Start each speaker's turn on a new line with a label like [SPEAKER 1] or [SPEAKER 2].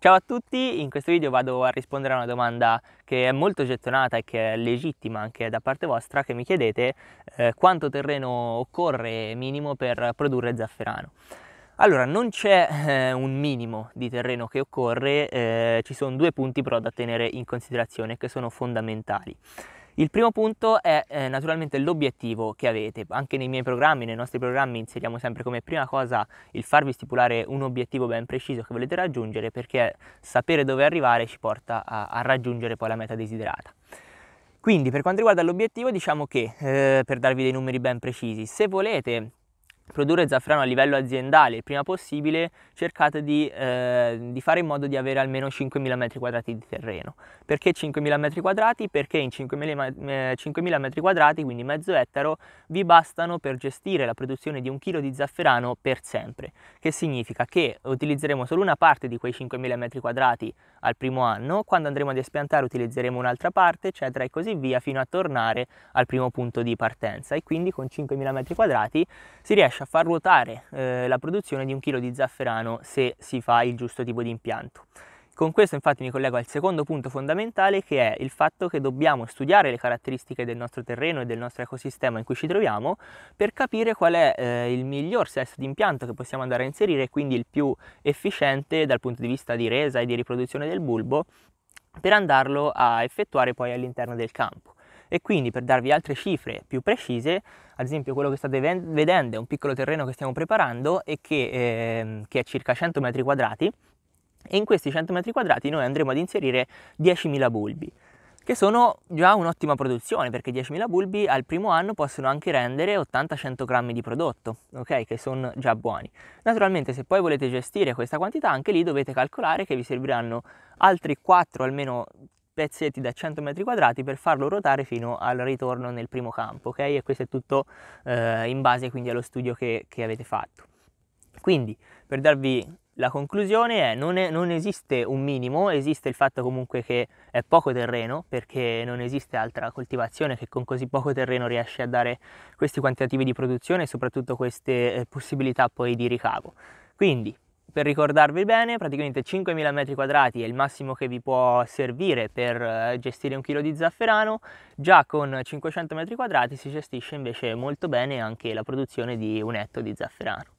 [SPEAKER 1] Ciao a tutti, in questo video vado a rispondere a una domanda che è molto gettonata e che è legittima anche da parte vostra che mi chiedete eh, quanto terreno occorre minimo per produrre zafferano. Allora, non c'è eh, un minimo di terreno che occorre, eh, ci sono due punti però da tenere in considerazione che sono fondamentali. Il primo punto è eh, naturalmente l'obiettivo che avete, anche nei miei programmi, nei nostri programmi inseriamo sempre come prima cosa il farvi stipulare un obiettivo ben preciso che volete raggiungere perché sapere dove arrivare ci porta a, a raggiungere poi la meta desiderata. Quindi per quanto riguarda l'obiettivo diciamo che, eh, per darvi dei numeri ben precisi, se volete produrre zafferano a livello aziendale il prima possibile, cercate di, eh, di fare in modo di avere almeno 5.000 m2 di terreno. Perché 5.000 m2? Perché in 5.000, 5.000 m2, quindi mezzo ettaro, vi bastano per gestire la produzione di un chilo di zafferano per sempre, che significa che utilizzeremo solo una parte di quei 5.000 m2 al primo anno, quando andremo ad espiantare utilizzeremo un'altra parte, eccetera e così via, fino a tornare al primo punto di partenza e quindi con 5.000 m2 si riesce riesce a far ruotare eh, la produzione di un chilo di zafferano se si fa il giusto tipo di impianto. Con questo infatti mi collego al secondo punto fondamentale che è il fatto che dobbiamo studiare le caratteristiche del nostro terreno e del nostro ecosistema in cui ci troviamo per capire qual è eh, il miglior sesso di impianto che possiamo andare a inserire e quindi il più efficiente dal punto di vista di resa e di riproduzione del bulbo per andarlo a effettuare poi all'interno del campo. E quindi per darvi altre cifre più precise, ad esempio quello che state vedendo è un piccolo terreno che stiamo preparando e che, eh, che è circa 100 metri quadrati e in questi 100 metri quadrati noi andremo ad inserire 10.000 bulbi che sono già un'ottima produzione perché 10.000 bulbi al primo anno possono anche rendere 80-100 grammi di prodotto, ok? Che sono già buoni. Naturalmente se poi volete gestire questa quantità anche lì dovete calcolare che vi serviranno altri 4 almeno pezzetti da 100 metri quadrati per farlo ruotare fino al ritorno nel primo campo, ok? E questo è tutto eh, in base quindi allo studio che, che avete fatto. Quindi, per darvi la conclusione è non, è non, esiste un minimo, esiste il fatto comunque che è poco terreno, perché non esiste altra coltivazione che con così poco terreno riesce a dare questi quantitativi di produzione e soprattutto queste eh, possibilità poi di ricavo. Quindi per ricordarvi bene, praticamente 5.000 metri quadrati è il massimo che vi può servire per eh, gestire un chilo di zafferano, già con 500 metri quadrati si gestisce invece molto bene anche la produzione di un etto di zafferano.